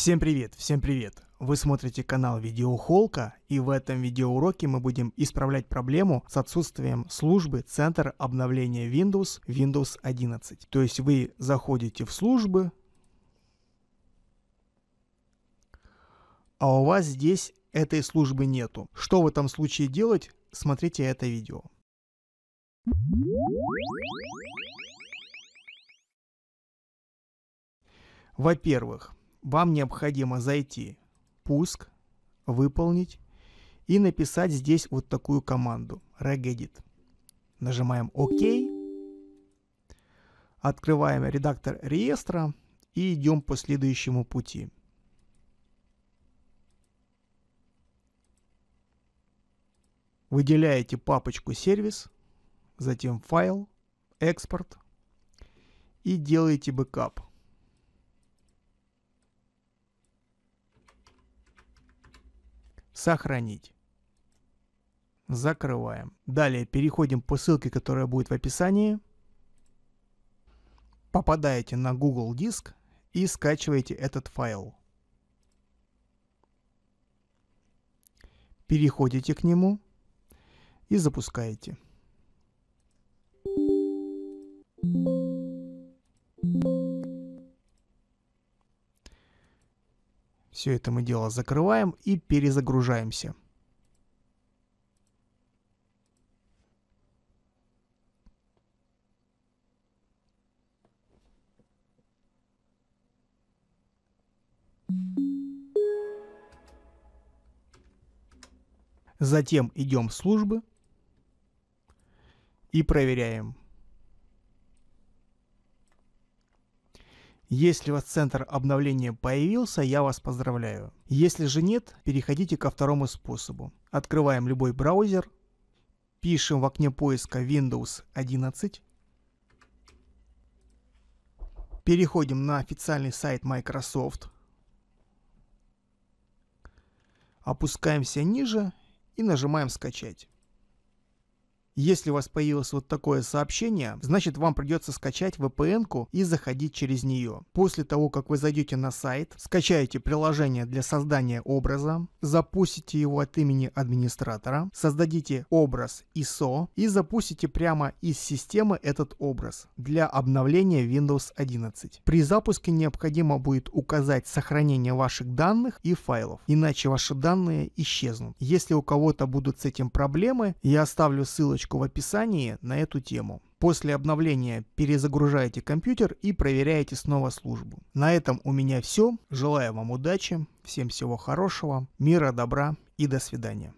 Всем привет, всем привет! Вы смотрите канал Видеохолка, и в этом видеоуроке мы будем исправлять проблему с отсутствием службы Центр обновления Windows Windows 11. То есть вы заходите в службы, а у вас здесь этой службы нету. Что в этом случае делать, смотрите это видео. Во-первых, вам необходимо зайти «Пуск», «Выполнить» и написать здесь вот такую команду «Regedit». Нажимаем «Ок». Открываем редактор реестра и идем по следующему пути. Выделяете папочку «Сервис», затем «Файл», «Экспорт» и делаете бэкап – Сохранить. Закрываем. Далее переходим по ссылке, которая будет в описании. Попадаете на Google диск и скачиваете этот файл. Переходите к нему и запускаете. Все это мы дело закрываем и перезагружаемся. Затем идем в службы и проверяем. Если у вас центр обновления появился, я вас поздравляю. Если же нет, переходите ко второму способу. Открываем любой браузер, пишем в окне поиска Windows 11, переходим на официальный сайт Microsoft, опускаемся ниже и нажимаем «Скачать». Если у вас появилось вот такое сообщение, значит вам придется скачать VPN-ку и заходить через нее. После того, как вы зайдете на сайт, скачаете приложение для создания образа, запустите его от имени администратора, создадите образ ISO и запустите прямо из системы этот образ для обновления Windows 11. При запуске необходимо будет указать сохранение ваших данных и файлов, иначе ваши данные исчезнут. Если у кого-то будут с этим проблемы, я оставлю ссылочку ссылочку в описании на эту тему. После обновления перезагружайте компьютер и проверяйте снова службу. На этом у меня все. Желаю вам удачи, всем всего хорошего, мира, добра и до свидания.